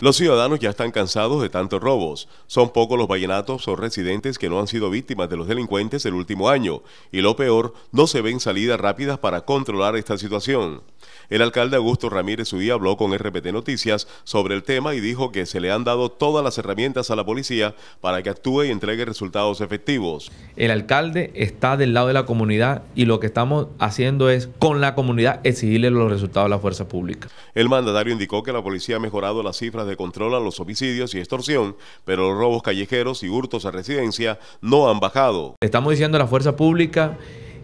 Los ciudadanos ya están cansados de tantos robos. Son pocos los vallenatos o residentes que no han sido víctimas de los delincuentes el último año. Y lo peor, no se ven salidas rápidas para controlar esta situación. El alcalde Augusto Ramírez día habló con RPT Noticias sobre el tema y dijo que se le han dado todas las herramientas a la policía para que actúe y entregue resultados efectivos. El alcalde está del lado de la comunidad y lo que estamos haciendo es con la comunidad exigirle los resultados a la fuerza pública. El mandatario indicó que la policía ha mejorado las cifras de control a los homicidios y extorsión, pero los robos callejeros y hurtos a residencia no han bajado. Estamos diciendo a la fuerza pública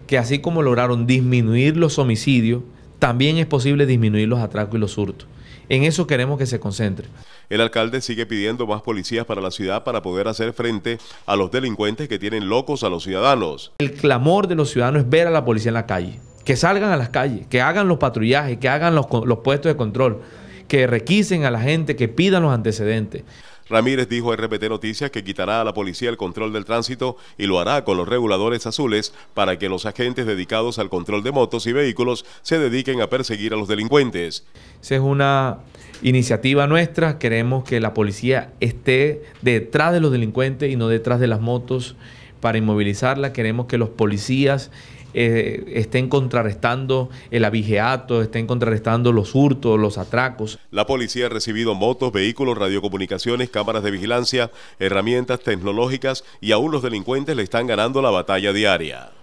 que así como lograron disminuir los homicidios, también es posible disminuir los atracos y los hurtos. En eso queremos que se concentre. El alcalde sigue pidiendo más policías para la ciudad para poder hacer frente a los delincuentes que tienen locos a los ciudadanos. El clamor de los ciudadanos es ver a la policía en la calle, que salgan a las calles, que hagan los patrullajes, que hagan los, los puestos de control que requisen a la gente, que pidan los antecedentes. Ramírez dijo a RPT Noticias que quitará a la policía el control del tránsito y lo hará con los reguladores azules para que los agentes dedicados al control de motos y vehículos se dediquen a perseguir a los delincuentes. Esa es una iniciativa nuestra. Queremos que la policía esté detrás de los delincuentes y no detrás de las motos para inmovilizarla. Queremos que los policías eh, estén contrarrestando el abigeato, estén contrarrestando los hurtos, los atracos. La policía ha recibido motos, vehículos, radiocomunicaciones, cámaras de vigilancia, herramientas tecnológicas y aún los delincuentes le están ganando la batalla diaria.